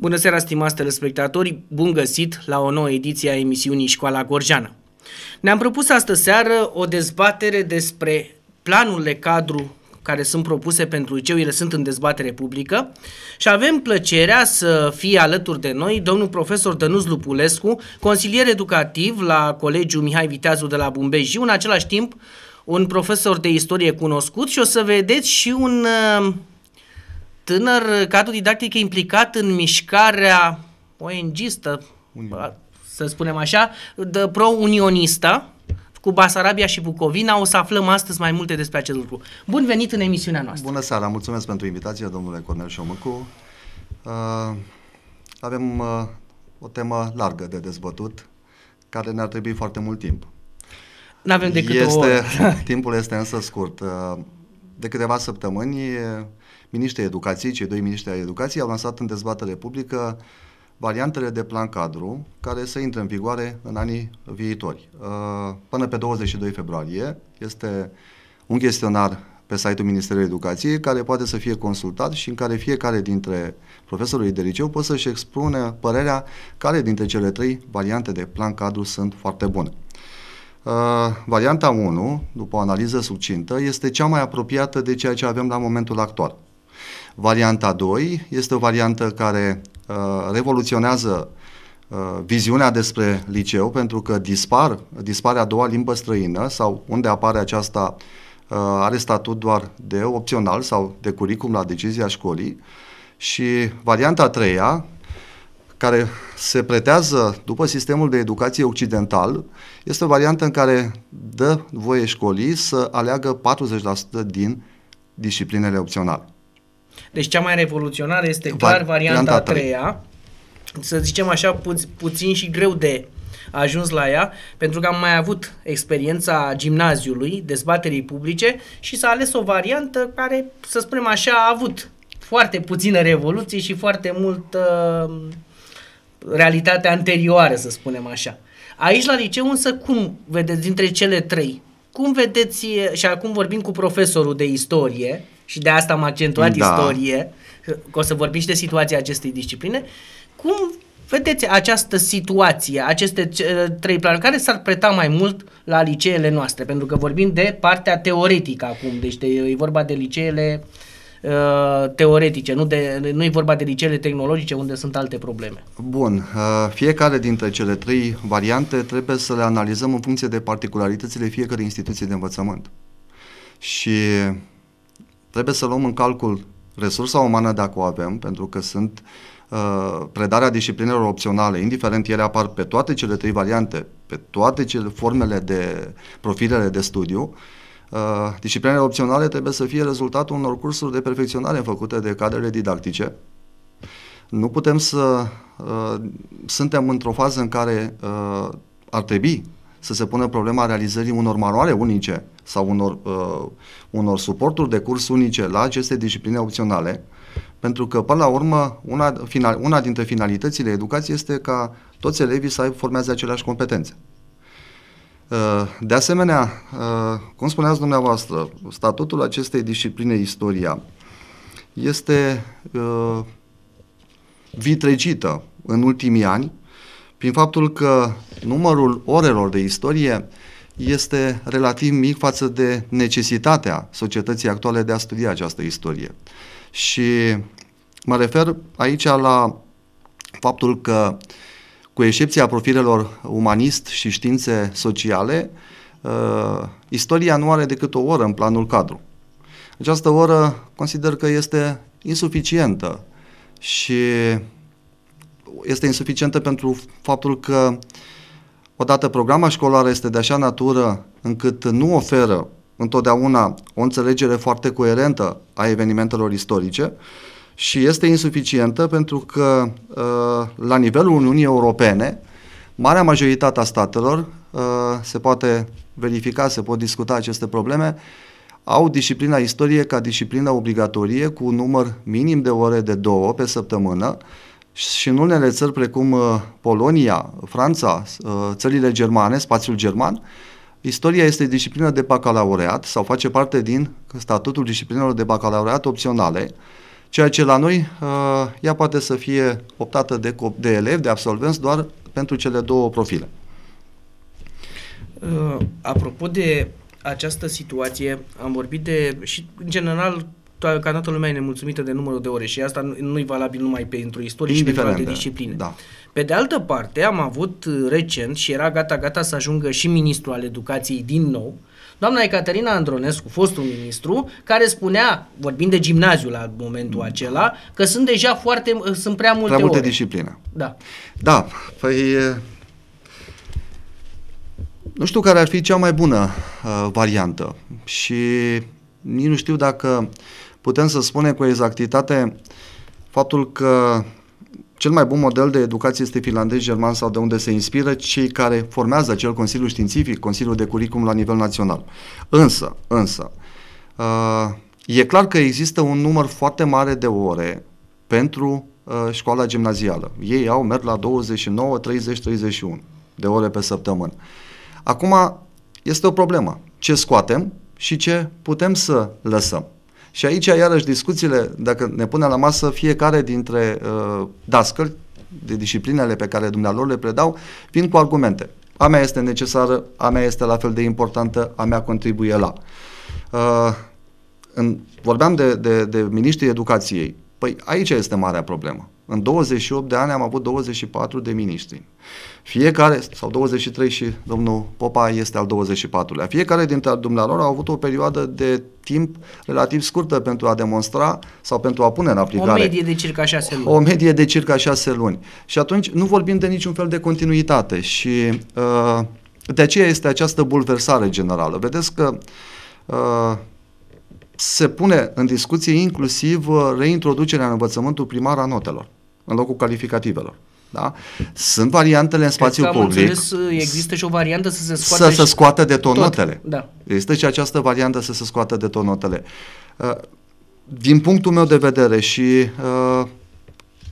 Bună seara, stimați telespectatori! Bun găsit la o nouă ediție a emisiunii Școala Gorjeană. Ne-am propus astă seară o dezbatere despre planurile cadru care sunt propuse pentru liceu, ele sunt în dezbatere publică și avem plăcerea să fie alături de noi domnul profesor Dănuț Lupulescu, consilier educativ la Colegiul Mihai Viteazu de la Bumbeji, în același timp un profesor de istorie cunoscut și o să vedeți și un uh, tânăr cadru didactic implicat în mișcarea ong să spunem așa, de pro-unionistă, cu Basarabia și Bucovina. O să aflăm astăzi mai multe despre acest lucru. Bun venit în emisiunea noastră! Bună seara! Mulțumesc pentru invitație, domnule Cornel Șomâcu. Uh, avem uh, o temă largă de dezbătut, care ne-ar trebui foarte mult timp. n avem decât este, o oră. Timpul este însă scurt. Uh, de câteva săptămâni miniștrii educației, cei doi miniștri ai educației, au lansat în dezbatere publică variantele de plan cadru care să intre în vigoare în anii viitori. Uh, până pe 22 februarie este un chestionar pe site-ul Ministerului Educației, care poate să fie consultat și în care fiecare dintre profesorii de liceu poate să-și expune părerea care dintre cele trei variante de plan cadru sunt foarte bune. Uh, varianta 1, după o analiză succintă, este cea mai apropiată de ceea ce avem la momentul actual. Varianta 2 este o variantă care uh, revoluționează uh, viziunea despre liceu pentru că dispar, dispare a doua limbă străină sau unde apare aceasta uh, are statut doar de opțional sau de curicum la decizia școlii și varianta a treia care se pretează după sistemul de educație occidental, este o variantă în care dă voie școlii să aleagă 40% din disciplinele opționale. Deci cea mai revoluționară este clar varianta a treia, să zicem așa, pu- puțin și greu de ajuns la ea, pentru că am mai avut experiența gimnaziului, dezbaterii publice și s-a ales o variantă care, să spunem așa, a avut foarte puțină revoluție și foarte mult uh, realitate anterioară, să spunem așa. Aici la liceu însă cum vedeți dintre cele trei? Cum vedeți, și acum vorbim cu profesorul de istorie, și de asta am accentuat da. istorie, că o să vorbim și de situația acestei discipline, cum vedeți această situație, aceste trei planuri, care s-ar preta mai mult la liceele noastre? Pentru că vorbim de partea teoretică acum, deci de, e vorba de liceele uh, teoretice, nu, de, nu e vorba de liceele tehnologice unde sunt alte probleme. Bun, uh, fiecare dintre cele trei variante trebuie să le analizăm în funcție de particularitățile fiecărei instituții de învățământ. Și Trebuie să luăm în calcul resursa umană dacă o avem, pentru că sunt uh, predarea disciplinelor opționale, indiferent ele apar pe toate cele trei variante, pe toate cele formele de profilele de studiu, uh, disciplinele opționale trebuie să fie rezultatul unor cursuri de perfecționare făcute de cadrele didactice. Nu putem să... Uh, suntem într-o fază în care uh, ar trebui să se pună problema realizării unor manuale unice sau unor, uh, unor suporturi de curs unice la aceste discipline opționale, pentru că, până la urmă, una, final, una dintre finalitățile educației este ca toți elevii să formează aceleași competențe. Uh, de asemenea, uh, cum spuneați dumneavoastră, statutul acestei discipline istoria este uh, vitregită în ultimii ani prin faptul că numărul orelor de istorie este relativ mic față de necesitatea societății actuale de a studia această istorie. Și mă refer aici la faptul că, cu excepția profilelor umanist și științe sociale, uh, istoria nu are decât o oră în planul cadru. Această oră consider că este insuficientă și este insuficientă pentru faptul că odată programa școlară este de așa natură încât nu oferă întotdeauna o înțelegere foarte coerentă a evenimentelor istorice și este insuficientă pentru că uh, la nivelul Uniunii Europene, marea majoritate a statelor, uh, se poate verifica, se pot discuta aceste probleme, au disciplina istorie ca disciplina obligatorie cu un număr minim de ore de două pe săptămână, și în unele țări precum uh, Polonia, Franța, uh, țările germane, spațiul german, istoria este disciplină de bacalaureat sau face parte din statutul disciplinelor de bacalaureat opționale, ceea ce la noi uh, ea poate să fie optată de, de elevi, de absolvenți, doar pentru cele două profile. Apropo de această situație, am vorbit de și în general ca toată lumea e nemulțumită de numărul de ore și asta nu e valabil numai pentru istorie și pentru alte discipline. Da. Pe de altă parte, am avut uh, recent și era gata-gata să ajungă și ministrul al educației din nou, doamna Ecaterina Andronescu, fostul ministru, care spunea, vorbind de gimnaziu la momentul acela, că sunt deja foarte, uh, sunt prea multe Prea multe ore. discipline. Da. Da, păi nu știu care ar fi cea mai bună uh, variantă și nici nu știu dacă putem să spunem cu exactitate faptul că cel mai bun model de educație este finlandez, german sau de unde se inspiră cei care formează acel Consiliu Științific, Consiliul de Curriculum la nivel național. Însă, însă, uh, e clar că există un număr foarte mare de ore pentru uh, școala gimnazială. Ei au, merg la 29, 30, 31 de ore pe săptămână. Acum, este o problemă. Ce scoatem și ce putem să lăsăm? Și aici, iarăși, discuțiile, dacă ne pune la masă fiecare dintre uh, dascări de disciplinele pe care dumnealor le predau, vin cu argumente. A mea este necesară, a mea este la fel de importantă, a mea contribuie la. Uh, în, vorbeam de, de, de miniștrii educației. Păi aici este marea problemă. În 28 de ani am avut 24 de miniștri. Fiecare, sau 23 și domnul Popa este al 24-lea. Fiecare dintre dumnealor a avut o perioadă de timp relativ scurtă pentru a demonstra sau pentru a pune în aplicare. O medie de circa 6 luni. O medie de circa 6 luni. Și atunci nu vorbim de niciun fel de continuitate și uh, de aceea este această bulversare generală. Vedeți că uh, se pune în discuție inclusiv uh, reintroducerea în învățământul primar a notelor în locul calificativelor. Da? Sunt variantele în spațiul că public. Înțeles, uh, există și o variantă să se scoată, să se scoată de Tot. Da. Există și această variantă să se scoată detonotele. Uh, din punctul meu de vedere și uh,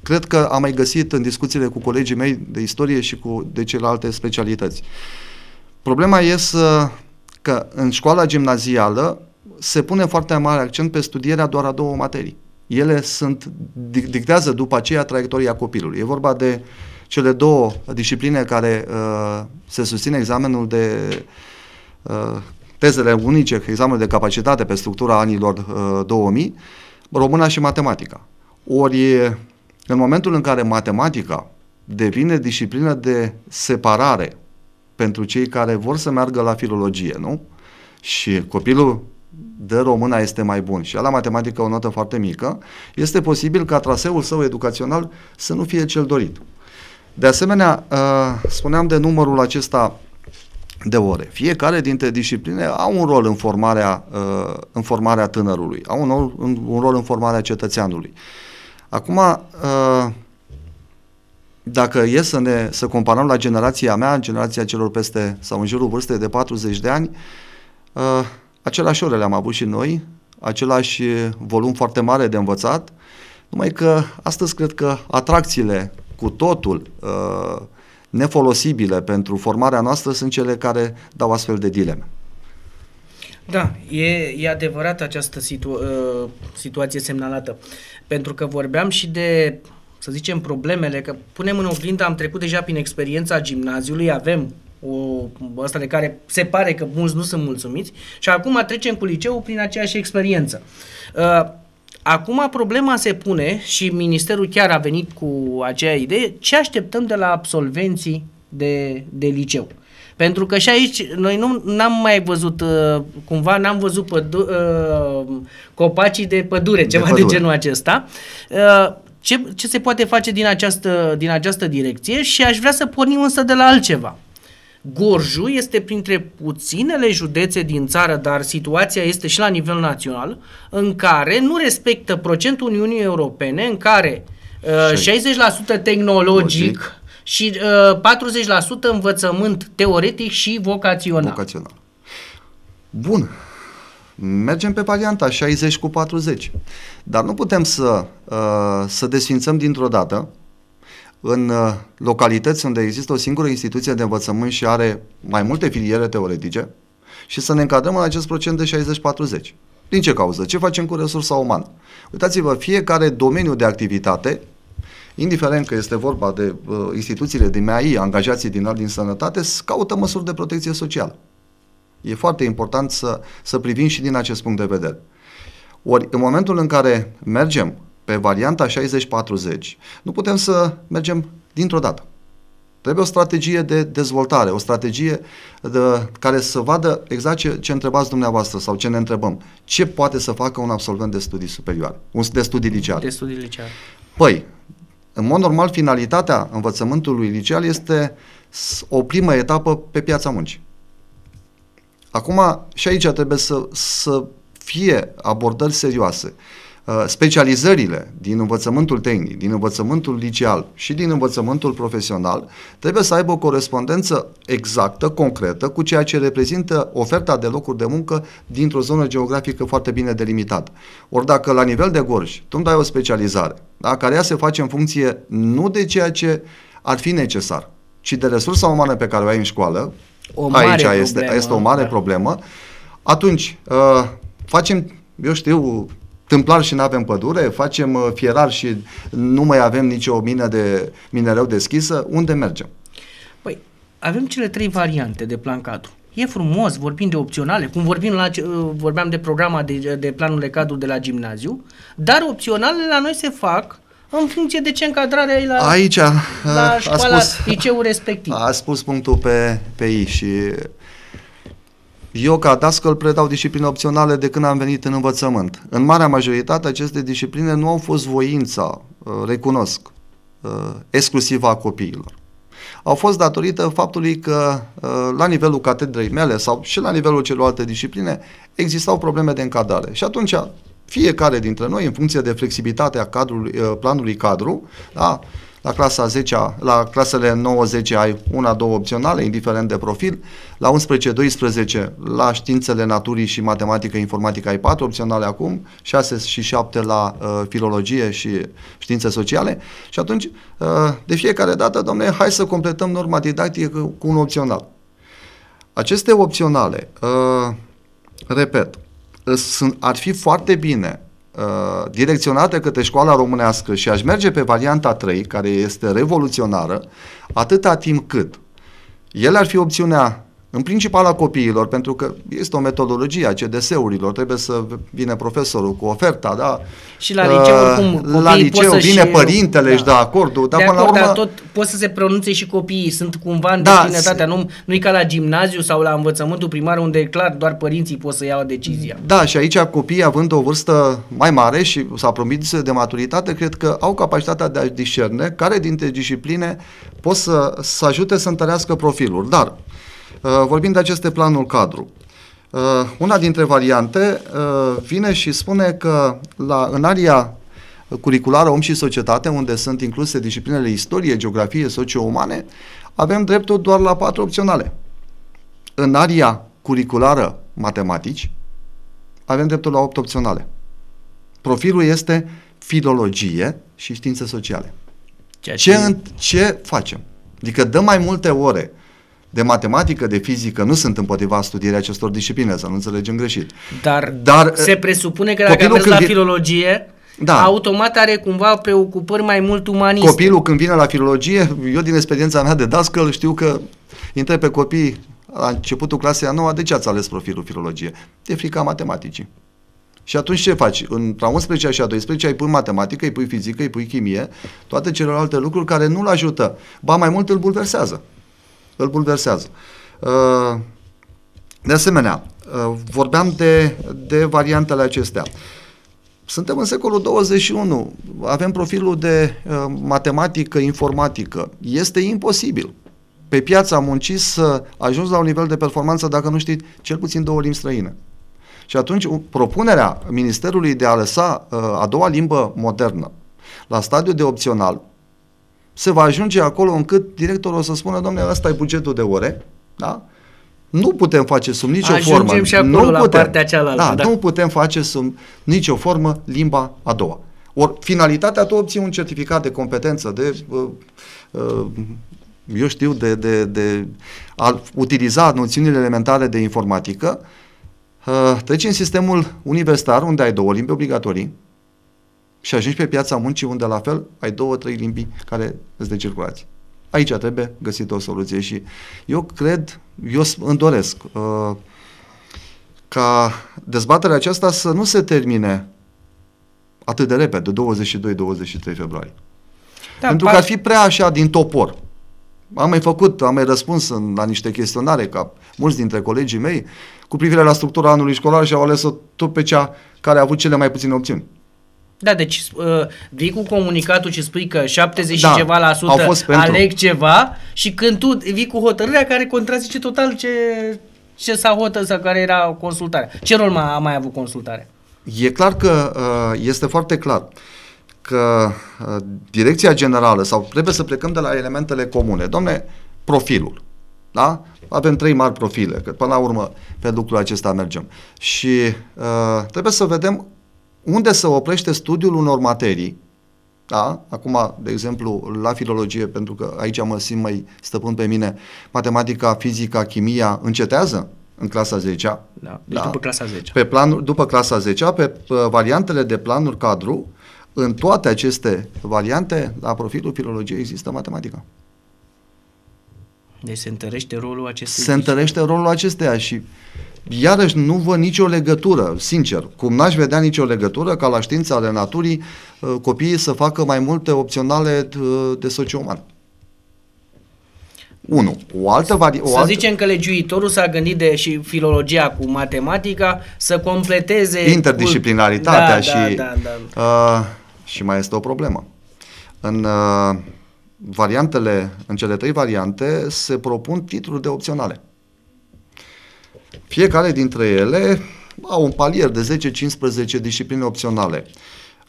cred că am mai găsit în discuțiile cu colegii mei de istorie și cu de celelalte specialități. Problema este că în școala gimnazială se pune foarte mare accent pe studierea doar a două materii ele sunt, dictează după aceea traiectoria copilului. E vorba de cele două discipline care uh, se susține examenul de uh, tezele unice, examenul de capacitate pe structura anilor uh, 2000, româna și matematica. Ori în momentul în care matematica devine disciplină de separare pentru cei care vor să meargă la filologie, nu? Și copilul de româna este mai bun și la matematică o notă foarte mică, este posibil ca traseul său educațional să nu fie cel dorit. De asemenea, uh, spuneam de numărul acesta de ore. Fiecare dintre discipline au un rol în formarea, uh, în formarea tânărului, au un rol, un rol în formarea cetățeanului. Acum, uh, dacă e să, ne, să comparăm la generația mea, generația celor peste sau în jurul vârstei de 40 de ani, Același ore le-am avut și noi, același volum foarte mare de învățat, numai că astăzi cred că atracțiile cu totul uh, nefolosibile pentru formarea noastră sunt cele care dau astfel de dileme. Da, e, e adevărat această situa- situație semnalată, pentru că vorbeam și de, să zicem, problemele, că punem în oglindă, am trecut deja prin experiența gimnaziului, avem o, asta de care se pare că mulți nu sunt mulțumiți și acum trecem cu liceul prin aceeași experiență. Uh, acum problema se pune și ministerul chiar a venit cu acea idee, ce așteptăm de la absolvenții de, de liceu. Pentru că și aici noi nu n-am mai văzut, uh, cumva n-am văzut pădu- uh, copacii de pădure, ceva de, pădure. de genul acesta ce, ce se poate face din această, din această direcție și aș vrea să pornim însă de la altceva. Gorju este printre puținele județe din țară, dar situația este și la nivel național, în care nu respectă procentul Uniunii Europene, în care uh, 60% tehnologic și uh, 40% învățământ teoretic și vocațional. Vocațional. Bun. Mergem pe varianta 60 cu 40. Dar nu putem să, uh, să desfințăm dintr-o dată în uh, localități unde există o singură instituție de învățământ și are mai multe filiere teoretice și să ne încadrăm în acest procent de 60-40. Din ce cauză? Ce facem cu resursa umană? Uitați-vă, fiecare domeniu de activitate, indiferent că este vorba de uh, instituțiile din MAI, angajații din din sănătate, caută măsuri de protecție socială. E foarte important să, să privim și din acest punct de vedere. Ori, în momentul în care mergem pe varianta 60-40, nu putem să mergem dintr-o dată. Trebuie o strategie de dezvoltare, o strategie de, care să vadă exact ce, ce întrebați dumneavoastră sau ce ne întrebăm. Ce poate să facă un absolvent de studii superioare, un de studii liceale? De studii liceale. Păi, în mod normal, finalitatea învățământului liceal este o primă etapă pe piața muncii. Acum, și aici trebuie să, să fie abordări serioase. Uh, Uh, specializările din învățământul tehnic, din învățământul liceal și din învățământul profesional trebuie să aibă o corespondență exactă, concretă, cu ceea ce reprezintă oferta de locuri de muncă dintr-o zonă geografică foarte bine delimitată. Ori dacă la nivel de gorj tu îmi dai o specializare, da, care ea se face în funcție nu de ceea ce ar fi necesar, ci de resursa umană pe care o ai în școală, o mare aici problemă, este, este o mare dar... problemă, atunci uh, facem, eu știu, tâmplar și nu avem pădure, facem uh, fierar și nu mai avem nicio mină de minereu deschisă, unde mergem? Păi, avem cele trei variante de plan cadru. E frumos, vorbim de opționale, cum vorbim la, uh, vorbeam de programa de, de de cadru de la gimnaziu, dar opționalele la noi se fac în funcție de ce încadrare ai la, Aici, la școala, spus, liceul respectiv. A spus punctul pe, pe I și eu, ca dascăl, predau discipline opționale de când am venit în învățământ. În marea majoritate, aceste discipline nu au fost voința, uh, recunosc, uh, exclusivă a copiilor. Au fost datorită faptului că uh, la nivelul catedrei mele sau și la nivelul celorlalte discipline existau probleme de încadrare. Și atunci fiecare dintre noi, în funcție de flexibilitatea cadrului, planului cadru, da, la clasa 10 la clasele 9-10 ai una-două opționale, indiferent de profil. La 11-12, la științele naturii și matematică, informatică ai patru opționale acum, 6 și 7 la uh, filologie și științe sociale. Și atunci, uh, de fiecare dată, domne, hai să completăm norma didactică cu un opțional. Aceste opționale, uh, repet, sunt, ar fi foarte bine Uh, direcționată către școala românească și aș merge pe varianta 3, care este revoluționară, atâta timp cât el ar fi opțiunea în principal a copiilor, pentru că este o metodologie a CDS-urilor, trebuie să vină profesorul cu oferta, da? Și la liceu, uh, cum? La liceu vine și, părintele, da. își dă acordul, dar de până acord, la urmă... Dar tot pot să se pronunțe și copiii, sunt cumva în da, nu, nu-i ca la gimnaziu sau la învățământul primar, unde clar doar părinții pot să iau decizia. Da, și aici copiii, având o vârstă mai mare și s-a promis de maturitate, cred că au capacitatea de a discerne care dintre discipline pot să, să ajute să întărească profilul. Dar Uh, vorbim de aceste planul cadru. Uh, una dintre variante uh, vine și spune că la, în aria curriculară Om și Societate, unde sunt incluse disciplinele istorie, geografie, socio-umane, avem dreptul doar la patru opționale. În aria curriculară matematici, avem dreptul la opt opționale. Profilul este filologie și științe sociale. Ceea ce... Ce, ce facem? Adică dăm mai multe ore de matematică, de fizică, nu sunt împotriva studierea acestor discipline, să nu înțelegem greșit. Dar, Dar uh, se presupune că dacă mergi la vi... filologie, da. automat are cumva preocupări mai mult umaniste. Copilul când vine la filologie, eu din experiența mea de dascăl știu că intre pe copii la începutul clasei a noua, de ce ați ales profilul filologie? De frica matematicii. Și atunci ce faci? În la 11 și a 12 ai pui matematică, îi pui fizică, îi pui chimie, toate celelalte lucruri care nu-l ajută, ba mai mult îl bulversează îl bulversează. Uh, de asemenea, uh, vorbeam de, de variantele acestea. Suntem în secolul 21, avem profilul de uh, matematică, informatică. Este imposibil pe piața muncii să ajungi la un nivel de performanță dacă nu știi cel puțin două limbi străine. Și atunci propunerea Ministerului de a lăsa a doua limbă modernă la stadiu de opțional se va ajunge acolo încât directorul o să spună, domnule, ăsta e bugetul de ore, da? Nu putem face sub nicio Ajungem formă. Și acolo nu putem, la putem, partea cealaltă. Da, da. Nu putem face sub nicio formă limba a doua. Or, finalitatea tu obții un certificat de competență, de uh, uh, eu știu, de, de, de a utiliza noțiunile elementare de informatică, uh, treci în sistemul universitar, unde ai două limbi obligatorii, și ajungi pe piața muncii unde la fel ai două, trei limbi care îți de circulație. Aici trebuie găsit o soluție și eu cred, eu îmi doresc uh, ca dezbaterea aceasta să nu se termine atât de repede, 22-23 februarie. Da, Pentru par... că ar fi prea așa din topor. Am mai făcut, am mai răspuns în, la niște chestionare ca mulți dintre colegii mei cu privire la structura anului școlar și au ales-o tot pe cea care a avut cele mai puține opțiuni. Da, deci uh, vii cu comunicatul și spui că 70 da, și ceva la sută aleg pentru. ceva și când tu vii cu hotărârea care contrazice total ce, ce s-a hotărât sau care era consultarea. Ce rol mai a mai avut consultarea? E clar că uh, este foarte clar că uh, direcția generală sau trebuie să plecăm de la elementele comune. Domne, profilul. Da? Avem trei mari profile, că până la urmă pe lucrul acesta mergem. Și uh, trebuie să vedem unde se oprește studiul unor materii, da? Acum, de exemplu, la filologie, pentru că aici mă simt mai stăpân pe mine, matematica, fizica, chimia încetează în clasa 10 da, deci da. după clasa 10 Pe plan, după clasa 10 pe, pe variantele de planuri cadru, în toate aceste variante, la profilul filologiei există matematica. Deci se întărește rolul acesteia. Se întărește rolul acesteia și iarăși nu văd nicio legătură, sincer, cum n-aș vedea nicio legătură ca la știința ale naturii uh, copiii să facă mai multe opționale uh, de socioman. unu O altă vari- o Să altă... zicem că legiuitorul s-a gândit de și filologia cu matematica să completeze interdisciplinaritatea cu... da, și da, da, da. Uh, și mai este o problemă. În uh, variantele, în cele trei variante se propun titluri de opționale. Fiecare dintre ele au un palier de 10-15 discipline opționale.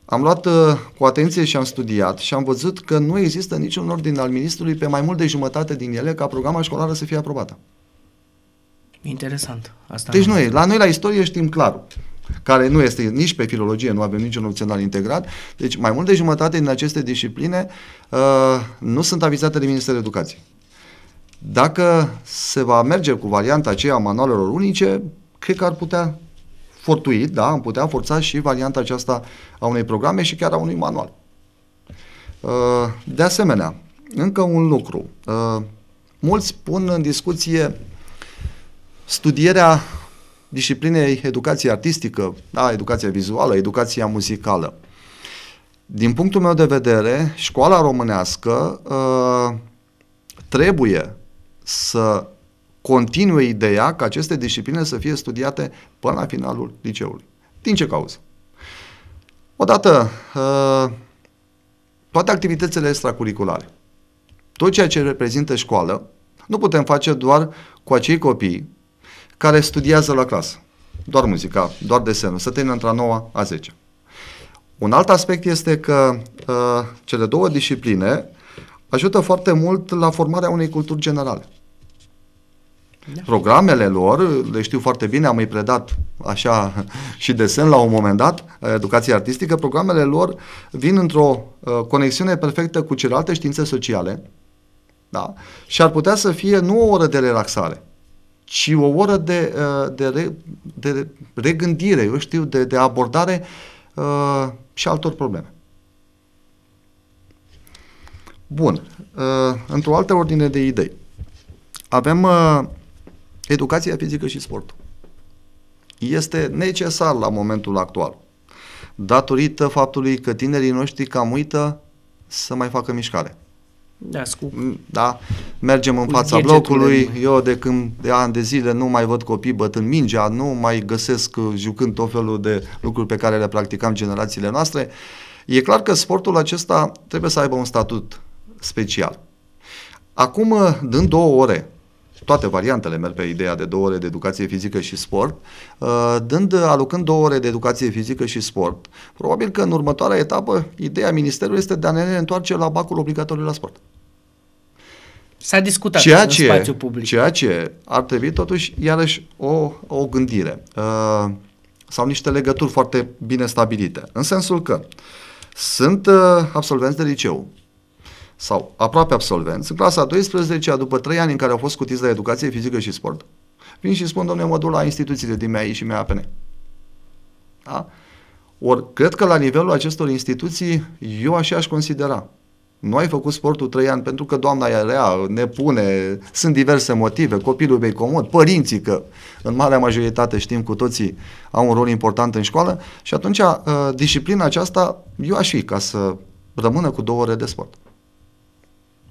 Am luat uh, cu atenție și am studiat și am văzut că nu există niciun ordin al ministrului pe mai mult de jumătate din ele ca programa școlară să fie aprobată. Interesant. Asta deci noi, la noi la istorie știm clar care nu este nici pe filologie, nu avem niciun opțional integrat. Deci mai mult de jumătate din aceste discipline uh, nu sunt avizate de Ministerul Educației. Dacă se va merge cu varianta aceea a manualelor unice, cred că ar putea fortui, da, am putea forța și varianta aceasta a unei programe și chiar a unui manual. De asemenea, încă un lucru. Mulți pun în discuție studierea disciplinei educație artistică, da, educația vizuală, educația muzicală. Din punctul meu de vedere, școala românească uh, trebuie să continue ideea că aceste discipline să fie studiate până la finalul liceului. Din ce cauză? Odată, uh, toate activitățile extracurriculare, tot ceea ce reprezintă școală, nu putem face doar cu acei copii care studiază la clasă. Doar muzica, doar desenul, să termină între a 9 a 10. Un alt aspect este că uh, cele două discipline ajută foarte mult la formarea unei culturi generale. Da. Programele lor, le știu foarte bine, am mai predat așa și desen la un moment dat, educație artistică, programele lor vin într-o uh, conexiune perfectă cu celelalte științe sociale da? și ar putea să fie nu o oră de relaxare, ci o oră de, uh, de, re, de regândire, eu știu, de, de abordare uh, și altor probleme. Bun, într-o altă ordine de idei. Avem uh, educația fizică și sportul. Este necesar la momentul actual, datorită faptului că tinerii noștri cam uită să mai facă mișcare. Da, scup. Mm, da, mergem în fața blocului, eu de când de ani de zile nu mai văd copii bătând mingea, nu mai găsesc uh, jucând tot felul de lucruri pe care le practicam generațiile noastre. E clar că sportul acesta trebuie să aibă un statut special. Acum, uh, dând două ore toate variantele merg pe ideea de două ore de educație fizică și sport, uh, dând, alocând două ore de educație fizică și sport. Probabil că în următoarea etapă, ideea Ministerului este de a ne întoarce la bacul obligatoriu la sport. S-a discutat ceea ce, în spațiu public. Ceea ce ar trebui totuși, iarăși, o, o gândire uh, sau niște legături foarte bine stabilite. În sensul că sunt uh, absolvenți de liceu sau aproape absolvenți, în clasa 12 după 3 ani în care au fost scutiți la educație fizică și sport, vin și spun, domnule, mă duc la instituțiile din MAI și MEAPN. Da? Ori, cred că la nivelul acestor instituții, eu așa aș considera. Nu ai făcut sportul trei ani pentru că doamna e rea, ne pune, sunt diverse motive, copilul bei comod, părinții, că în marea majoritate știm cu toții au un rol important în școală și atunci uh, disciplina aceasta eu aș fi ca să rămână cu două ore de sport.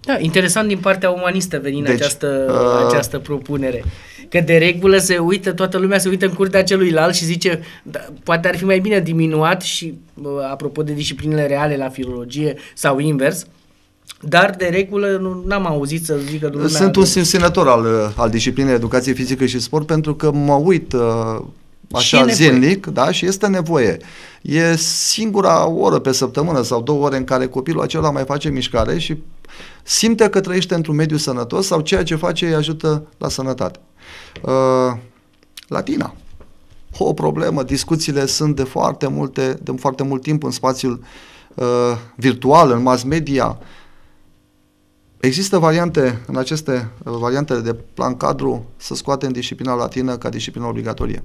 Da, interesant din partea umanistă venind deci, această, uh... această propunere. Că de regulă se uită, toată lumea se uită în curtea celuilalt și zice, da, poate ar fi mai bine diminuat și, uh, apropo de disciplinele reale la filologie sau invers, dar de regulă nu n-am auzit să zică lumea... Sunt un susținător al, uh, al disciplinei educației fizică și sport pentru că mă uit uh, așa și zilnic, da, și este nevoie. E singura oră pe săptămână sau două ore în care copilul acela mai face mișcare și simte că trăiește într-un mediu sănătos sau ceea ce face îi ajută la sănătate. Uh, latina. O problemă, discuțiile sunt de foarte, multe, de foarte mult timp în spațiul uh, virtual, în mass media. Există variante în aceste uh, de plan cadru să scoatem disciplina latină ca disciplină obligatorie.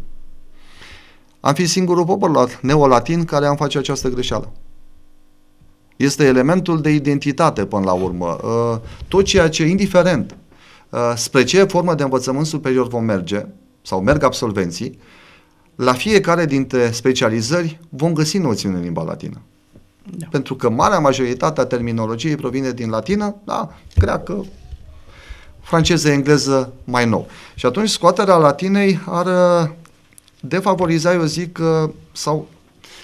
Am fi singurul popor neolatin care am face această greșeală. Este elementul de identitate până la urmă. Uh, tot ceea ce, indiferent uh, spre ce formă de învățământ superior vom merge, sau merg absolvenții, la fiecare dintre specializări vom găsi noțiune în limba latină. Da. Pentru că marea majoritate a terminologiei provine din latină, da, greacă, franceză, engleză, mai nou. Și atunci scoaterea latinei ar defavoriza, eu zic, sau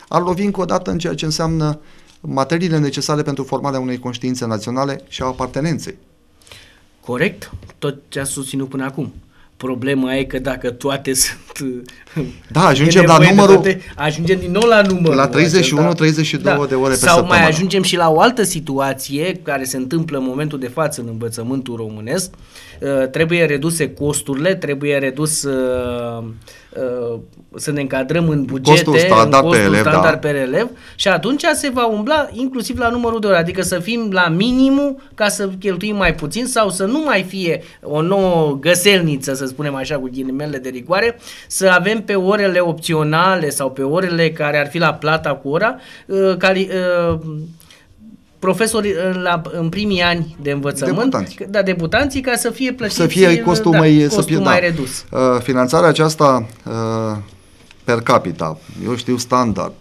ar lovi încă o dată în ceea ce înseamnă materiile necesare pentru formarea unei conștiințe naționale și a apartenenței. Corect, tot ce a susținut până acum. Problema e că dacă toate sunt... Da, ajungem la numărul... Toate, ajungem din nou la numărul... La 31-32 da. de ore pe săptămână. Sau mai ajungem și la o altă situație care se întâmplă în momentul de față în învățământul românesc. Uh, trebuie reduse costurile, trebuie redus... Uh, Uh, să ne încadrăm în bugete, costul standard, în costul pe, elev, standard da. pe elev și atunci se va umbla inclusiv la numărul de ore, adică să fim la minimum ca să cheltuim mai puțin sau să nu mai fie o nouă găselniță, să spunem așa cu ghilimele de rigoare, să avem pe orele opționale sau pe orele care ar fi la plata cu ora, uh, cali, uh, profesori la, în primii ani de învățământ, debutanți. da, debutanții, ca să fie plătiți, să fie da, costul da, mai, costul să fie, mai da. redus. Uh, finanțarea aceasta uh, per capita, eu știu standard,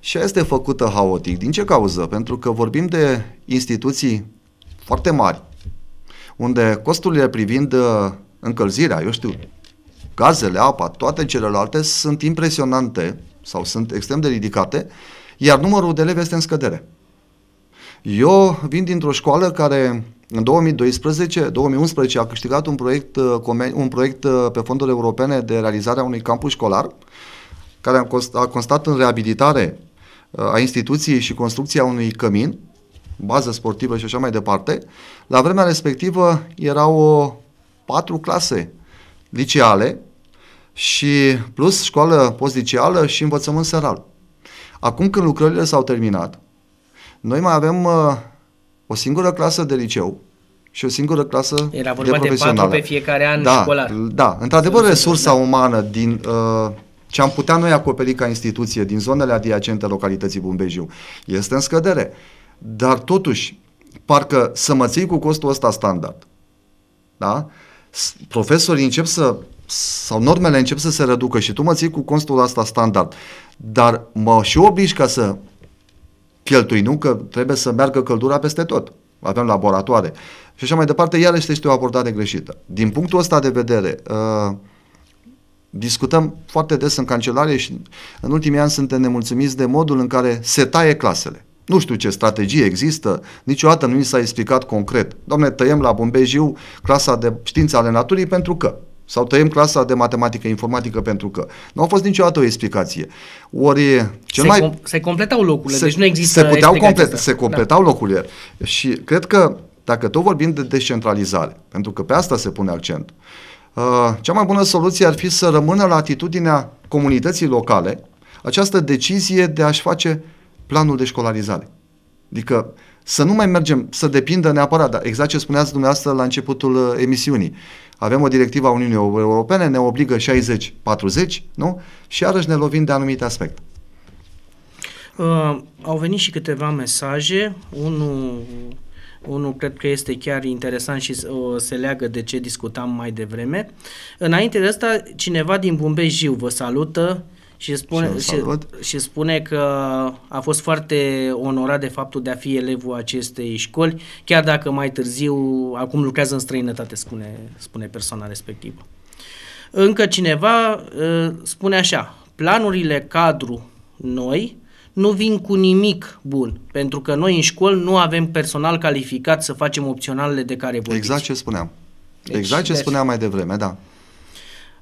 și este făcută haotic. Din ce cauză? Pentru că vorbim de instituții foarte mari, unde costurile privind uh, încălzirea, eu știu, gazele, apa, toate celelalte sunt impresionante sau sunt extrem de ridicate, iar numărul de elevi este în scădere. Eu vin dintr-o școală care în 2012, 2011 a câștigat un proiect, uh, un proiect uh, pe fonduri europene de realizarea unui campus școlar care a constat în reabilitare uh, a instituției și construcția unui cămin, bază sportivă și așa mai departe. La vremea respectivă erau patru clase liceale și plus școală post și învățământ seral. Acum când lucrările s-au terminat, noi mai avem uh, o singură clasă de liceu și o singură clasă Era vorba de profesională. De patru pe fiecare an da, școlar. Da, într-adevăr, resursa da. umană din uh, ce am putea noi acoperi ca instituție din zonele adiacente localității Bumbejiu este în scădere. Dar totuși, parcă să mă ții cu costul ăsta standard. Da? Profesorii încep să sau normele încep să se reducă și tu mă ții cu costul ăsta standard, dar mă și obligi ca să cheltui, nu? Că trebuie să meargă căldura peste tot. Avem laboratoare. Și așa mai departe, iarăși este o abordare greșită. Din punctul ăsta de vedere, uh, discutăm foarte des în cancelare și în ultimii ani suntem nemulțumiți de modul în care se taie clasele. Nu știu ce strategie există, niciodată nu mi s-a explicat concret. Doamne, tăiem la Bombejiu clasa de științe ale naturii pentru că. Sau tăiem clasa de matematică, informatică pentru că. Nu a fost niciodată o explicație. Ori cel se, mai... Com- se completau locurile, se, deci nu există se puteau complet, Se da. completau da. locurile. Și cred că dacă tot vorbim de descentralizare, pentru că pe asta se pune accent, uh, cea mai bună soluție ar fi să rămână la atitudinea comunității locale această decizie de a-și face planul de școlarizare. Adică să nu mai mergem, să depindă neapărat, dar exact ce spuneați dumneavoastră la începutul uh, emisiunii. Avem o directivă a Uniunii Europene, ne obligă 60-40, nu? Și iarăși ne lovim de anumit aspect. Uh, au venit și câteva mesaje, unul unul cred că este chiar interesant și uh, se leagă de ce discutam mai devreme. Înainte de asta, cineva din Bumbejiu vă salută și spune, și, și spune că a fost foarte onorat de faptul de a fi elevul acestei școli, chiar dacă mai târziu acum lucrează în străinătate, spune, spune persoana respectivă. Încă cineva ă, spune așa, planurile cadru noi nu vin cu nimic bun, pentru că noi în școli nu avem personal calificat să facem opționalele de care vorbim. Exact ce spuneam. Deci, exact ce deci. spuneam mai devreme, da.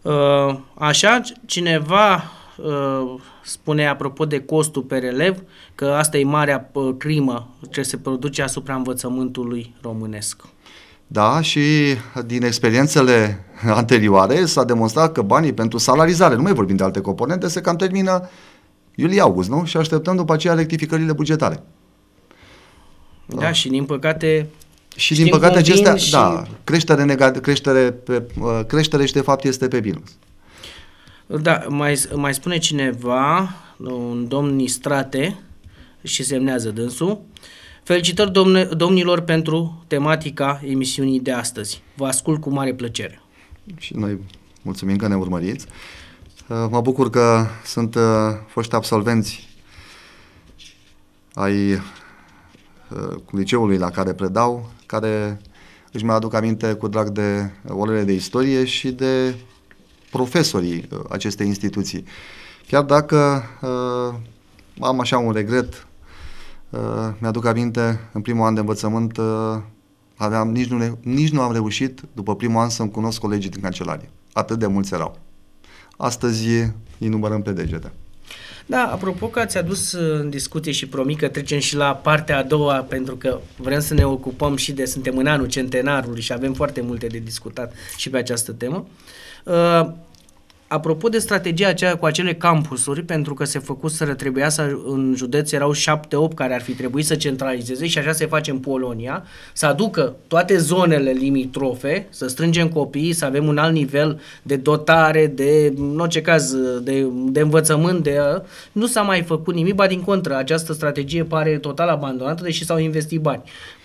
Ă, așa, cineva Uh, spune apropo de costul pe relev că asta e marea uh, crimă ce se produce asupra învățământului românesc. Da, și din experiențele anterioare s-a demonstrat că banii pentru salarizare, nu mai vorbim de alte componente, se cam termină iulie-august, nu? Și așteptăm după aceea rectificările bugetare. Da, da și din păcate și din păcate acestea, și... da, creștere, negat, creștere, pe, uh, creștere și de fapt este pe minus. Da, mai, mai spune cineva, un domn Nistrate, și semnează dânsul. Felicitări domne, domnilor pentru tematica emisiunii de astăzi. Vă ascult cu mare plăcere. Și noi mulțumim că ne urmăriți. Uh, mă bucur că sunt uh, foști absolvenți ai uh, liceului la care predau, care își mai aduc aminte cu drag de orele de istorie și de profesorii uh, acestei instituții. Chiar dacă uh, am așa un regret, uh, mi-aduc aminte, în primul an de învățământ uh, aveam, nici, nu, nici nu am reușit după primul an să-mi cunosc colegii din cancelarie. Atât de mulți erau. Astăzi îi numărăm pe degete. Da, apropo că ați adus în discuție și promit că trecem și la partea a doua, pentru că vrem să ne ocupăm și de, suntem în anul centenarului și avem foarte multe de discutat și pe această temă. Uh, Uh, apropo de strategia aceea cu acele campusuri, pentru că se făcuseră, trebuia să, în județ erau 7-8 care ar fi trebuit să centralizeze și așa se face în Polonia, să aducă toate zonele limitrofe, să strângem copiii, să avem un alt nivel de dotare, de, în orice caz, de, de învățământ, de, nu s-a mai făcut nimic, ba din contră, această strategie pare total abandonată, deși s-au investit bani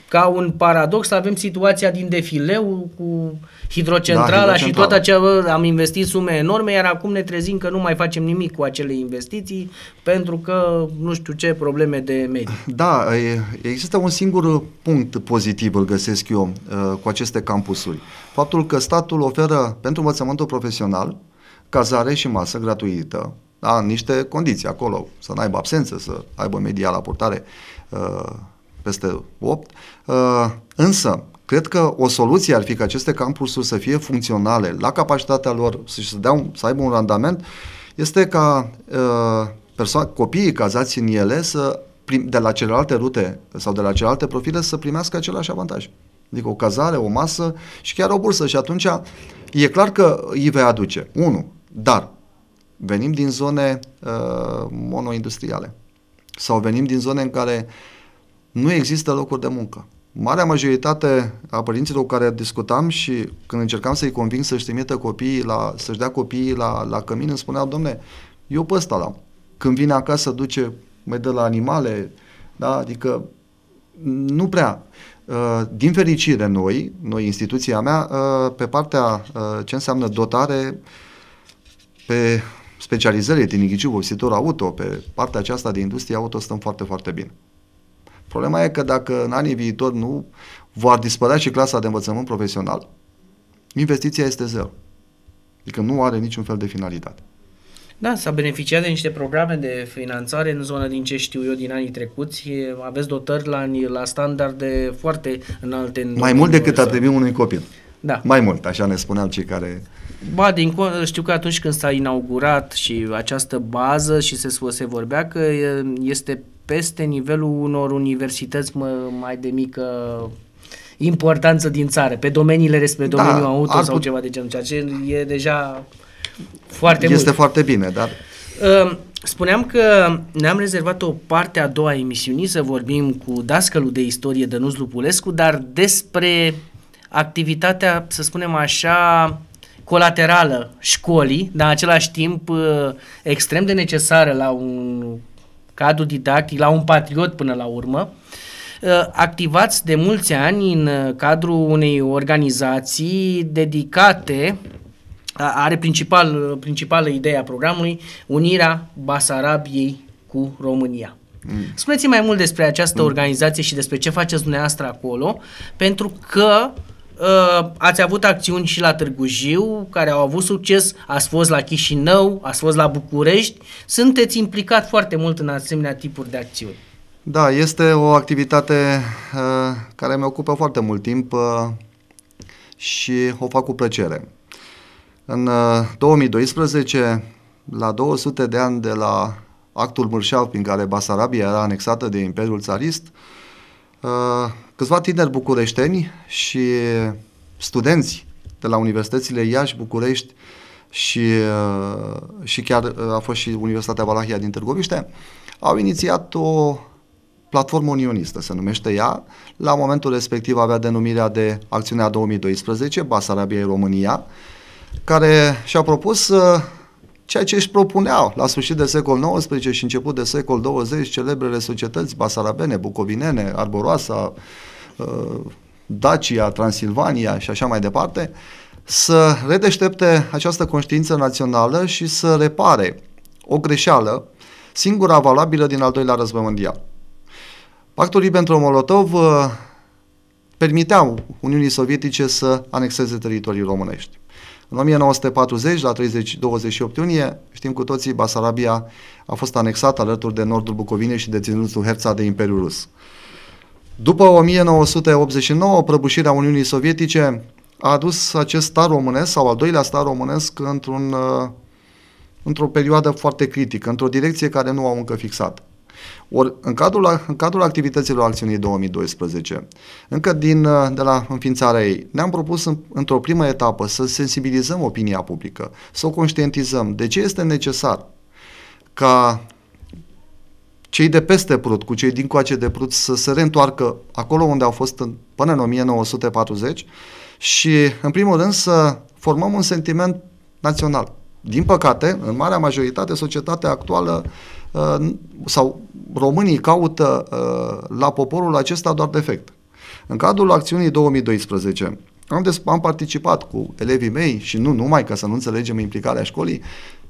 ca un paradox avem situația din defileu cu hidrocentrala, da, hidrocentrala. și tot acea, am investit sume enorme, iar acum ne trezim că nu mai facem nimic cu acele investiții pentru că nu știu ce probleme de mediu. Da, există un singur punct pozitiv, îl găsesc eu, uh, cu aceste campusuri. Faptul că statul oferă pentru învățământul profesional cazare și masă gratuită, da, niște condiții acolo, să n-aibă absență, să aibă media la portare, uh, peste 8, uh, însă cred că o soluție ar fi ca aceste campusuri să fie funcționale la capacitatea lor și să, dea un, să aibă un randament, este ca uh, perso- copiii cazați în ele să prim, de la celelalte rute sau de la celelalte profile să primească același avantaj. Adică o cazare, o masă și chiar o bursă. Și atunci e clar că îi vei aduce. Unu. Dar venim din zone uh, monoindustriale sau venim din zone în care uh, nu există locuri de muncă. Marea majoritate a părinților cu care discutam și când încercam să-i conving să-și trimită copiii la, să-și dea copiii la, la cămin, îmi spuneau, domne, eu pe ăsta l-am. Când vine acasă, duce, mai dă la animale, da? adică nu prea. Uh, din fericire, noi, noi, instituția mea, uh, pe partea uh, ce înseamnă dotare, pe specializările din ghiciu, vopsitor auto, pe partea aceasta de industrie auto, stăm foarte, foarte bine. Problema e că dacă în anii viitori nu vor dispărea și clasa de învățământ profesional, investiția este zero. Adică nu are niciun fel de finalitate. Da, s-a beneficiat de niște programe de finanțare în zona din ce știu eu din anii trecuți. Aveți dotări la, la standarde foarte înalte. În Mai mult decât ar trebui unui copil. Da. Mai mult, așa ne spuneam cei care... Ba, din știu că atunci când s-a inaugurat și această bază și se, se vorbea că este peste nivelul unor universități mă, mai de mică importanță din țară, pe domeniile respective, da, domeniul auto sau put... ceva de genul, ceea ce e deja foarte este mult. Este foarte bine, dar... Spuneam că ne-am rezervat o parte a doua a emisiunii să vorbim cu dascălul de istorie Dănuț Lupulescu, dar despre activitatea, să spunem așa, colaterală școlii, dar în același timp uh, extrem de necesară la un cadru didactic, la un patriot până la urmă, ă, activați de mulți ani în ă, cadrul unei organizații dedicate are principal, principală ideea programului unirea Basarabiei cu România. Mm. Spuneți-mi mai mult despre această mm. organizație și despre ce faceți dumneavoastră acolo, pentru că Uh, ați avut acțiuni și la Târgu Jiu, care au avut succes, ați fost la Chișinău, ați fost la București, sunteți implicat foarte mult în asemenea tipuri de acțiuni. Da, este o activitate uh, care mi ocupă foarte mult timp uh, și o fac cu plăcere. În uh, 2012, la 200 de ani de la actul Mârșav prin care Basarabia era anexată de Imperiul Țarist, uh, câțiva tineri bucureșteni și studenți de la universitățile Iași, București și, uh, și chiar uh, a fost și Universitatea Valahia din Târgoviște, au inițiat o platformă unionistă, se numește ea. La momentul respectiv avea denumirea de Acțiunea 2012, Basarabia România, care și-a propus să ceea ce își propuneau la sfârșit de secol XIX și început de secol 20 celebrele societăți basarabene, bucovinene, arboroasa, uh, Dacia, Transilvania și așa mai departe, să redeștepte această conștiință națională și să repare o greșeală, singura valabilă din al doilea război mondial. Pactul Ribbentrop-Molotov uh, permiteau Uniunii Sovietice să anexeze teritorii românești. În 1940, la 30, 28 iunie, știm cu toții, Basarabia a fost anexată alături de nordul Bucovinei și de ținutul Herța de Imperiul Rus. După 1989, prăbușirea Uniunii Sovietice a adus acest star românesc sau al doilea star românesc într-un, uh, într-o perioadă foarte critică, într-o direcție care nu au încă fixat. Or, în cadrul, în cadrul activităților acțiunii 2012, încă din, uh, de la înființarea ei, ne-am propus în, într-o primă etapă să sensibilizăm opinia publică, să o conștientizăm de ce este necesar ca cei de peste Prut cu cei din coace de Prut să se reîntoarcă acolo unde au fost în, până în 1940 și, în primul rând, să formăm un sentiment național, din păcate, în marea majoritate, societatea actuală uh, sau românii caută uh, la poporul acesta doar defect. În cadrul acțiunii 2012, am, des, am participat cu elevii mei și nu numai, ca să nu înțelegem implicarea școlii,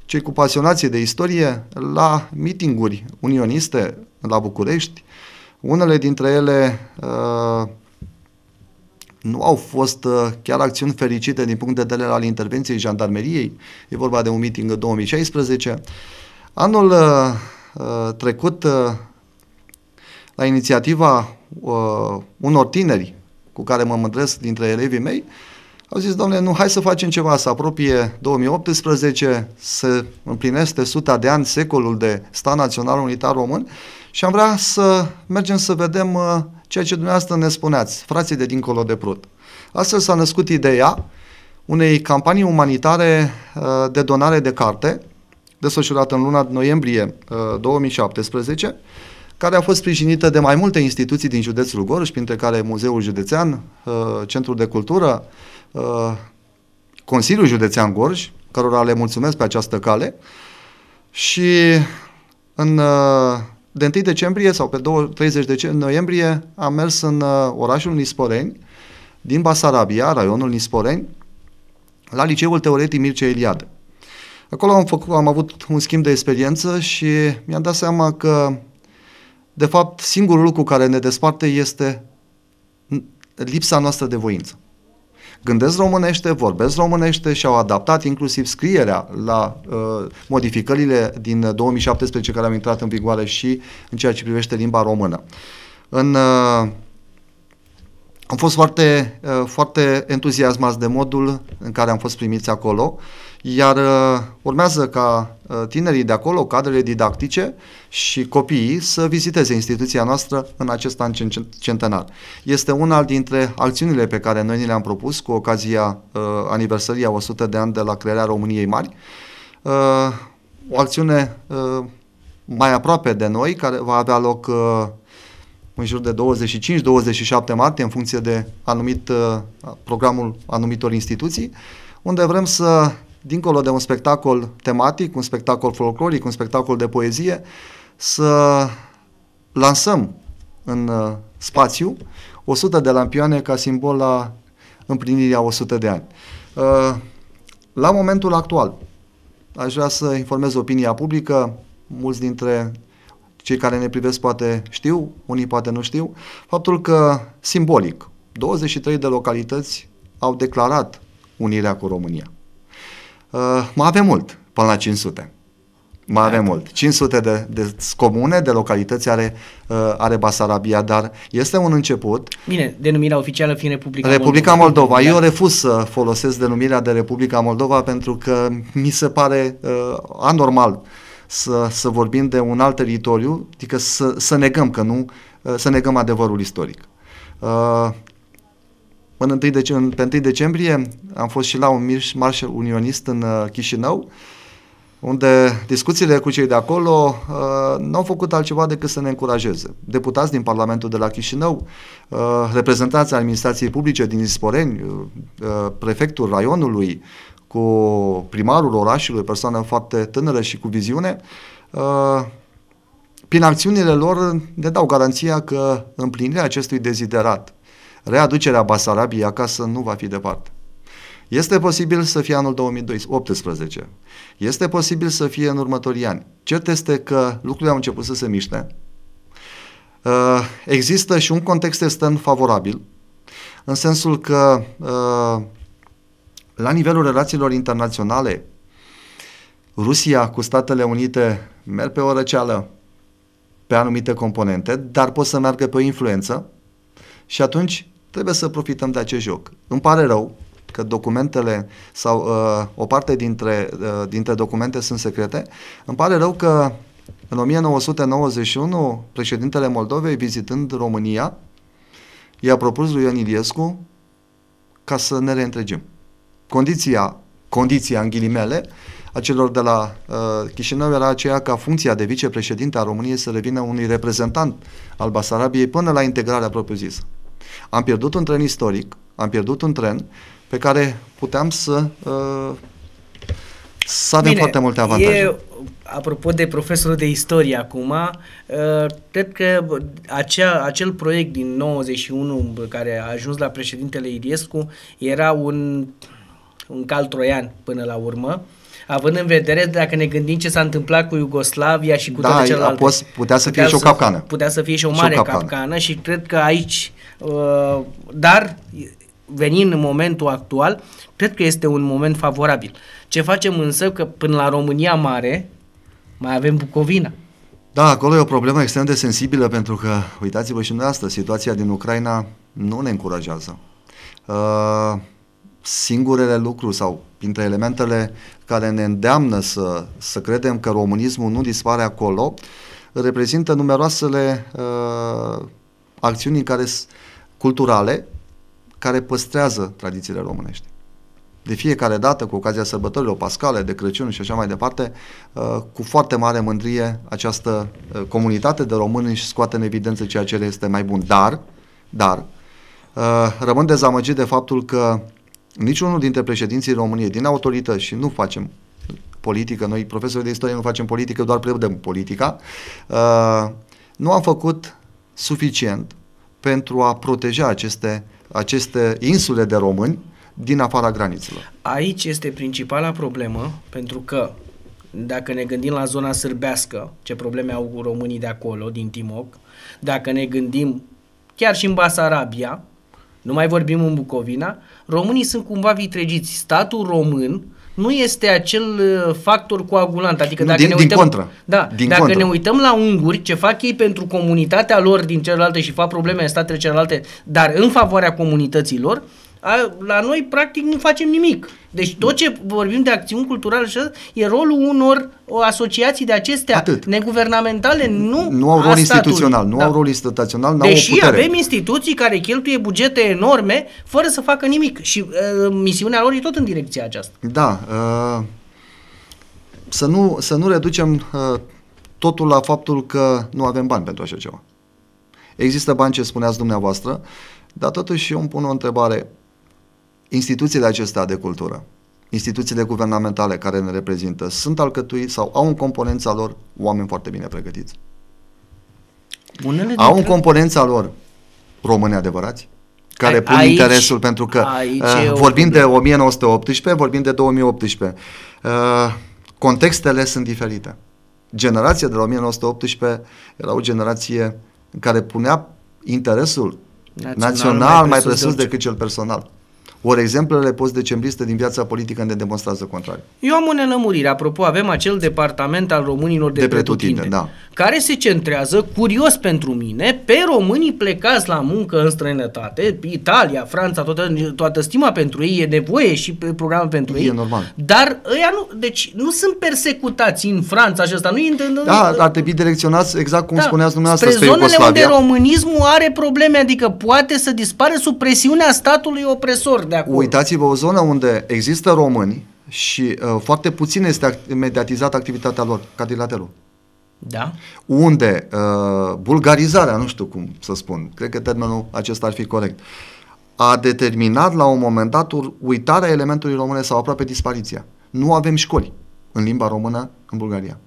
cei cu pasionație de istorie, la mitinguri unioniste la București, unele dintre ele uh, nu au fost uh, chiar acțiuni fericite din punct de vedere al intervenției jandarmeriei. E vorba de un meeting în 2016. Anul uh, uh, trecut, uh, la inițiativa uh, unor tineri cu care mă mândresc dintre elevii mei, au zis, domnule, nu, hai să facem ceva, să apropie 2018, să împlinește 100 de ani secolul de stat național unitar român și am vrea să mergem să vedem uh, ceea ce dumneavoastră ne spuneați, frații de dincolo de Prut. Astfel s-a născut ideea unei campanii umanitare uh, de donare de carte, desfășurată în luna noiembrie 2017, uh, care a fost sprijinită de mai multe instituții din județul Gorj, printre care Muzeul Județean, uh, Centrul de Cultură, Consiliul Județean Gorj, cărora le mulțumesc pe această cale, și în de 1 decembrie sau pe 30 de noiembrie am mers în uh, orașul Nisporeni, din Basarabia, raionul Nisporeni, la liceul teoretic Mircea Eliade. Acolo am, făcut, am avut un schimb de experiență și mi-am dat seama că, de fapt, singurul lucru care ne desparte este lipsa noastră de voință gândesc românește, vorbesc românește și au adaptat inclusiv scrierea la uh, modificările din 2017 uh, care au intrat în vigoare și în ceea ce privește limba română. În uh, am fost foarte, uh, foarte entuziasmați de modul în care am fost primiți acolo iar uh, urmează ca uh, tinerii de acolo, cadrele didactice și copiii să viziteze instituția noastră în acest an centenar. Este una dintre acțiunile pe care noi ni le-am propus cu ocazia uh, aniversării a 100 de ani de la crearea României Mari. O acțiune mai aproape de noi, care va avea loc în jur de 25-27 martie, în funcție de anumit programul anumitor instituții, unde vrem să dincolo de un spectacol tematic, un spectacol folcloric, un spectacol de poezie, să lansăm în uh, spațiu 100 de lampioane ca simbol la împlinirea 100 de ani. Uh, la momentul actual, aș vrea să informez opinia publică, mulți dintre cei care ne privesc poate știu, unii poate nu știu, faptul că simbolic 23 de localități au declarat unirea cu România uh, mai avem mult, până la 500. Mai avem mult. 500 de, de comune, de localități are, uh, are Basarabia, dar este un început. Bine, denumirea oficială fiind Republica, Republica Moldova. Moldova. Eu refuz să folosesc denumirea de Republica Moldova pentru că mi se pare uh, anormal să, să vorbim de un alt teritoriu, adică să, să negăm că nu, uh, să negăm adevărul istoric. Uh, Până 1 decembrie, pe 1 decembrie am fost și la un marș unionist în uh, Chișinău, unde discuțiile cu cei de acolo uh, nu au făcut altceva decât să ne încurajeze. Deputați din Parlamentul de la Chișinău, uh, reprezentanți ai administrației publice din Isporeni, uh, prefectul raionului, cu primarul orașului, persoană foarte tânără și cu viziune, uh, prin acțiunile lor ne dau garanția că împlinirea acestui deziderat readucerea Basarabiei acasă nu va fi departe. Este posibil să fie anul 2018, este posibil să fie în următorii ani. Cert este că lucrurile au început să se miște, uh, există și un context extern favorabil, în sensul că uh, la nivelul relațiilor internaționale, Rusia cu Statele Unite merg pe o răceală pe anumite componente, dar pot să meargă pe o influență și atunci trebuie să profităm de acest joc. Îmi pare rău că documentele sau uh, o parte dintre, uh, dintre documente sunt secrete. Îmi pare rău că în 1991 președintele Moldovei, vizitând România, i-a propus lui Ion Iliescu ca să ne reîntregim. Condiția, condiția în ghilimele, a celor de la uh, Chișinău era aceea ca funcția de vicepreședinte a României să revină unui reprezentant al Basarabiei până la integrarea propriu-zisă. Am pierdut un tren istoric, am pierdut un tren pe care puteam să uh, să avem Bine, foarte multe avantaje. E, apropo de profesorul de istorie acum, uh, cred că acea, acel proiect din 91 care a ajuns la președintele Iriescu era un, un cal troian până la urmă. Uh, având în vedere dacă ne gândim ce s-a întâmplat cu Iugoslavia și cu da, toate celelalte. A fost, putea să fie putea și o capcană. Să, putea să fie și o mare și o capcană. capcană și cred că aici, uh, dar venind în momentul actual, cred că este un moment favorabil. Ce facem însă că până la România Mare mai avem Bucovina. Da, acolo e o problemă extrem de sensibilă pentru că, uitați-vă și dumneavoastră, situația din Ucraina nu ne încurajează. Uh, singurele lucruri sau printre elementele care ne îndeamnă să, să credem că românismul nu dispare acolo, reprezintă numeroasele uh, acțiuni care, culturale care păstrează tradițiile românești. De fiecare dată, cu ocazia sărbătorilor pascale, de Crăciun și așa mai departe, uh, cu foarte mare mândrie această uh, comunitate de români își scoate în evidență ceea ce le este mai bun. Dar, dar, uh, rămân dezamăgit de faptul că niciunul dintre președinții României, din autorități, și nu facem politică, noi profesori de istorie nu facem politică, doar predăm politica, uh, nu am făcut suficient pentru a proteja aceste, aceste insule de români din afara granițelor. Aici este principala problemă, pentru că dacă ne gândim la zona sârbească, ce probleme au românii de acolo, din Timoc, dacă ne gândim chiar și în Basarabia, nu mai vorbim în Bucovina. Românii sunt cumva vitregiți. Statul român nu este acel uh, factor coagulant. Adică dacă din, ne uităm, din contră. Da, din dacă contră. ne uităm la unguri, ce fac ei pentru comunitatea lor din celelalte și fac probleme în statele celelalte, dar în favoarea comunităților. A, la noi, practic, nu facem nimic. Deci tot ce vorbim de acțiuni culturale e rolul unor asociații de acestea Atât. neguvernamentale, nu Nu au rol instituțional, nu da. au rol instituțional, nu Deși au putere. avem instituții care cheltuie bugete enorme fără să facă nimic și uh, misiunea lor e tot în direcția aceasta. Da, uh, să, nu, să nu reducem uh, totul la faptul că nu avem bani pentru așa ceva. Există bani ce spuneați dumneavoastră, dar totuși eu îmi pun o întrebare instituțiile acestea de cultură, instituțiile guvernamentale care ne reprezintă, sunt alcătui sau au în componența lor oameni foarte bine pregătiți? Unele au în componența lor români adevărați? care pun aici, interesul pentru că uh, vorbim de 1918, vorbim de 2018. Uh, contextele sunt diferite. Generația de la 1918 era o generație care punea interesul național, național mai, mai presus, de decât cel personal. Ori exemplele postdecembriste din viața politică ne demonstrează contrariu. Eu am o nelămurire. Apropo, avem acel departament al românilor de, de pretutine, da. care se centrează, curios pentru mine, pe românii plecați la muncă în străinătate, Italia, Franța, toată, toată stima pentru ei, e nevoie și programul pentru e ei. E normal. Dar ăia nu, deci nu sunt persecutați în Franța și asta nu e... Da, ar trebui direcționați exact cum da, spuneați dumneavoastră spre zonele Iugoslavia. unde românismul are probleme, adică poate să dispare sub presiunea statului opresor de acolo. Uitați-vă o zonă unde există români și uh, foarte puțin este mediatizată activitatea lor, cadilaterul. Da. Unde uh, bulgarizarea, nu știu cum să spun, cred că termenul acesta ar fi corect, a determinat la un moment dat uitarea elementului românesc sau aproape dispariția. Nu avem școli în limba română în Bulgaria.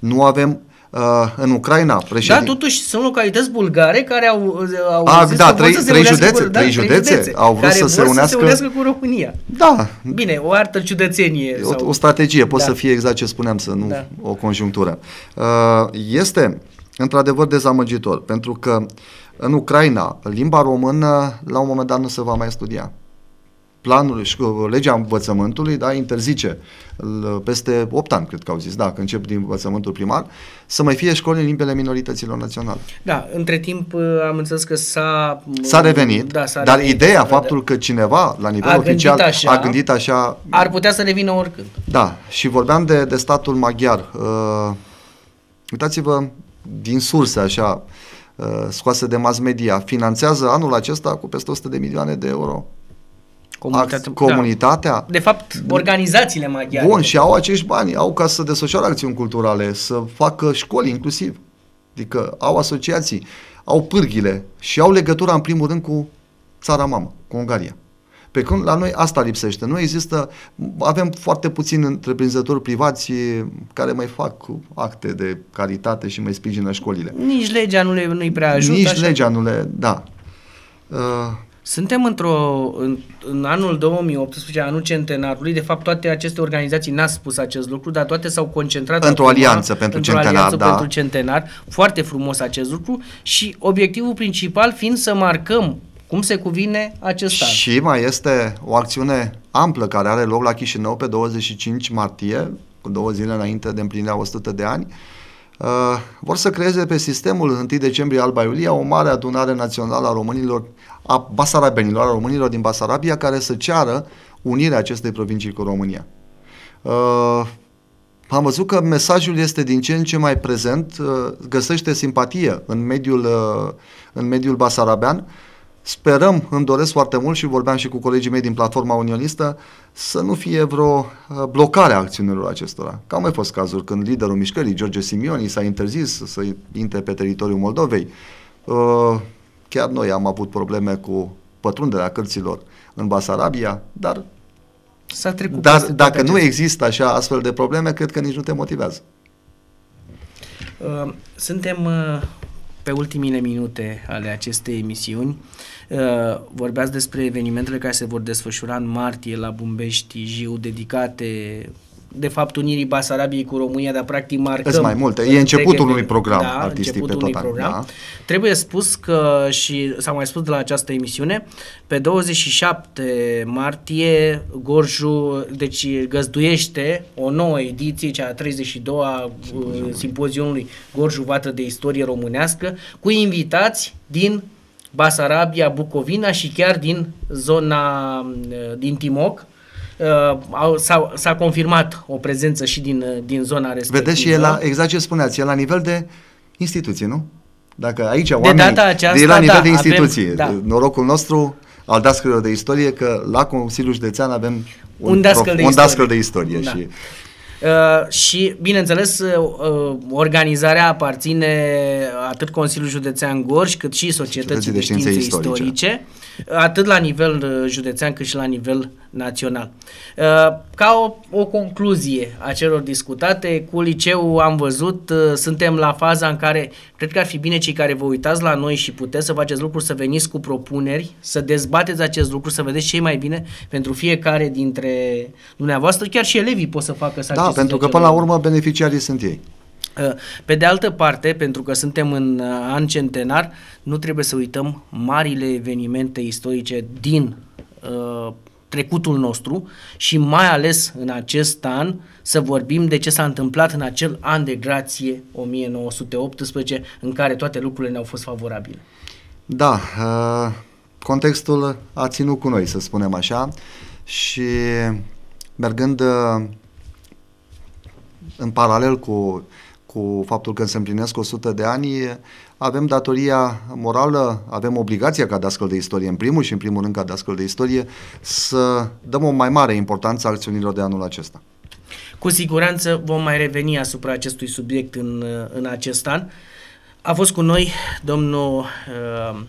Nu avem uh, în Ucraina. Președin... Da, totuși sunt localități bulgare care au, uh, au A, ah, zis da, că trei, să trei, județe, cu, da, trei județe, județe au vrut să se, unească... să se unească cu România. Da. Bine, o artă ciudățenie. O, sau... o strategie, poate da. să fie exact ce spuneam, să nu da. o conjunctură. Uh, este într-adevăr dezamăgitor, pentru că în Ucraina limba română la un moment dat nu se va mai studia planul și legea învățământului da, interzice peste 8 ani, cred că au zis, da, că încep din învățământul primar, să mai fie școli în limbele minorităților naționale. Da, între timp uh, am înțeles că s-a... Uh, s-a revenit, da, s-a dar revenit, ideea, faptul că cineva la nivel a oficial gândit așa, a gândit așa... Ar putea să revină oricând. Da, și vorbeam de, de statul maghiar. Uh, uitați-vă din surse așa, uh, scoase de mass media, finanțează anul acesta cu peste 100 de milioane de euro Comunitatea. Da. comunitatea. Da. De fapt, organizațiile maghiare. Bun, și au acești bani, au ca să desfășoare acțiuni culturale, să facă școli inclusiv. Adică au asociații, au pârghile și au legătura în primul rând cu țara mamă, cu Ungaria. Pe când la noi asta lipsește. Nu există, avem foarte puțini întreprinzători privați care mai fac acte de caritate și mai sprijină școlile. Nici legea nu le, nu-i prea ajută. Nici așa. legea nu le, da. Uh, suntem într-o, în, în anul 2018, anul centenarului, de fapt toate aceste organizații n au spus acest lucru, dar toate s-au concentrat într-o alianță pentru într centenar, alianță da. pentru centenar, foarte frumos acest lucru și obiectivul principal fiind să marcăm cum se cuvine acest an. Și mai este o acțiune amplă care are loc la Chișinău pe 25 martie, cu două zile înainte de împlinirea 100 de ani, uh, Uh, vor să creeze pe sistemul 1 decembrie Alba Iulia o mare adunare națională a românilor, a basarabenilor, a românilor din Basarabia, care să ceară unirea acestei provincii cu România. Uh, am văzut că mesajul este din ce în ce mai prezent, uh, găsește simpatie în mediul, uh, în mediul basarabean, sperăm, îmi doresc foarte mult și vorbeam și cu colegii mei din platforma unionistă, să nu fie vreo uh, blocare a acțiunilor acestora. Că au mai fost cazuri când liderul mișcării, George Simioni, s-a interzis să intre pe teritoriul Moldovei. Uh, chiar noi am avut probleme cu pătrunderea cărților în Basarabia, dar S-a trecut dar dacă acest... nu există așa astfel de probleme, cred că nici nu te motivează. Uh, suntem pe ultimile minute ale acestei emisiuni. Uh, vorbeați despre evenimentele care se vor desfășura în martie la Bumbești Jiu, dedicate de fapt unirii Basarabiei cu România, dar practic marcăm... Sunt mai multe, e începutul unui program da, artistic pe tot Da. Trebuie spus că, și s-a mai spus de la această emisiune, pe 27 martie Gorju, deci găzduiește o nouă ediție, cea 32-a uh, simpozionului. simpozionului Gorju Vată de Istorie Românească, cu invitați din Basarabia, Bucovina și chiar din zona uh, din Timoc, Uh, s-a, confirmat o prezență și din, uh, din zona respectivă. Vedeți și e la, exact ce spuneați, e la nivel de instituții, nu? Dacă aici oamenii... De data aceasta, de la nivel da, de instituție. Avem, da. Norocul nostru al dascărilor de istorie că la Consiliul Județean avem un, un dascăl de un de istorie da. și Uh, și, bineînțeles, uh, uh, organizarea aparține atât Consiliul Județean Gorj, cât și Societății de, de Științe, istorice. istorice, atât la nivel uh, județean, cât și la nivel național. Uh, ca o, o concluzie a celor discutate, cu liceul am văzut, suntem la faza în care cred că ar fi bine cei care vă uitați la noi și puteți să faceți lucruri, să veniți cu propuneri, să dezbateți acest lucru, să vedeți ce e mai bine pentru fiecare dintre dumneavoastră. Chiar și elevii pot să facă să da, pentru că deci, până la deci, urmă beneficiarii sunt ei. Uh, pe de altă parte, pentru că suntem în uh, an centenar, nu trebuie să uităm marile evenimente istorice din uh, trecutul nostru și mai ales în acest an să vorbim de ce s-a întâmplat în acel an de grație 1918 în care toate lucrurile ne-au fost favorabile. Da, uh, contextul a ținut cu noi, să spunem așa, și mergând uh, în paralel cu, cu faptul că se împlinesc 100 de ani, avem datoria morală, avem obligația ca dascăl de istorie, în primul și în primul rând ca dascăl de istorie, să dăm o mai mare importanță acțiunilor de anul acesta. Cu siguranță vom mai reveni asupra acestui subiect în, în acest an. A fost cu noi domnul uh,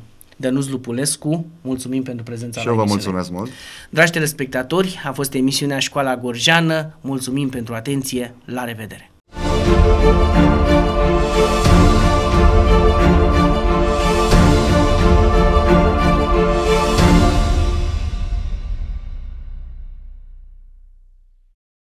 Dănuț Lupulescu. Mulțumim pentru prezența Și eu vă mulțumesc mult. Dragi telespectatori, a fost emisiunea Școala Gorjeană. Mulțumim pentru atenție. La revedere! Thank you.